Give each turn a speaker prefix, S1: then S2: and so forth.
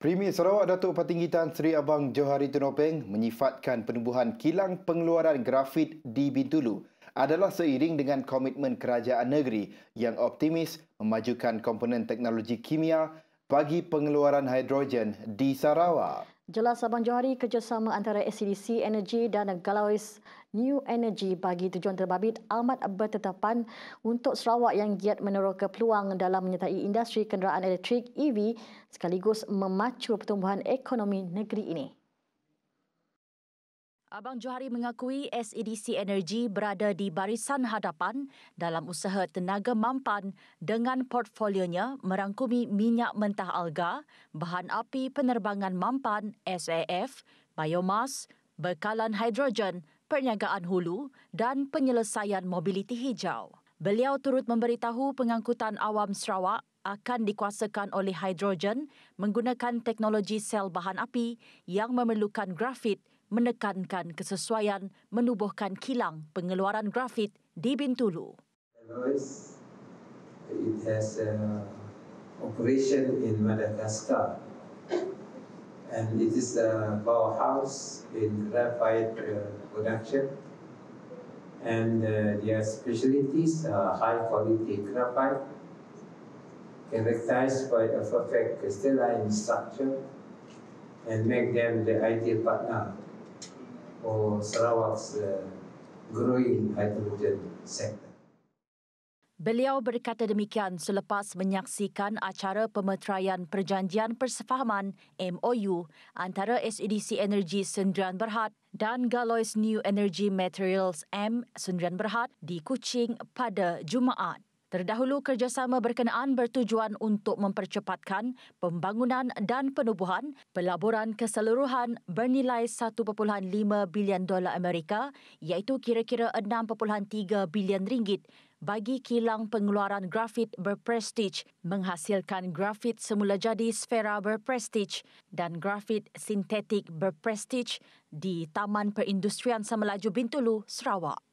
S1: Premier Sarawak Datuk Patinggi Tan Sri Abang Johari Tunopeng menyifatkan penubuhan kilang pengeluaran grafit di Bintulu adalah seiring dengan komitmen kerajaan negeri yang optimis memajukan komponen teknologi kimia bagi pengeluaran hidrogen di Sarawak.
S2: Jelas Sabang Johari kerjasama antara SCDC Energy dan Galois New Energy bagi tujuan terbabit amat bertetapan untuk Sarawak yang giat meneroka peluang dalam menyertai industri kenderaan elektrik EV sekaligus memacu pertumbuhan ekonomi negeri ini.
S3: Abang Johari mengakui SEDC Energy berada di barisan hadapan dalam usaha tenaga mampan dengan portfolionya merangkumi minyak mentah alga, bahan api penerbangan mampan SAF, biomas, bekalan hidrogen, perniagaan hulu dan penyelesaian mobiliti hijau. Beliau turut memberitahu pengangkutan awam Sarawak akan dikuasakan oleh hidrogen menggunakan teknologi sel bahan api yang memerlukan grafit menekankan kesesuaian menubuhkan kilang pengeluaran grafit di Bintulu.
S4: It has an operation in Madagascar and it is a powerhouse in graphite uh, production and uh, their specialties are high quality graphite characterized by a perfect crystalline structure and make them the ideal partner or oh, Sarawak's uh, growing hydrogen sector.
S3: Beliau berkata demikian selepas menyaksikan acara pemeteraian Perjanjian Persefahaman MOU antara SEDC Energy Sendirian Berhad dan Galois New Energy Materials M Sendirian Berhad di Kuching pada Jumaat. Terdahulu kerjasama berkenaan bertujuan untuk mempercepatkan pembangunan dan penubuhan pelaburan keseluruhan bernilai 1.5 bilion dolar Amerika iaitu kira-kira 6.3 bilion ringgit bagi kilang pengeluaran grafit berprestige menghasilkan grafit semula jadi sfera berprestige dan grafit sintetik berprestige di Taman Perindustrian Semelaju Bintulu, Sarawak.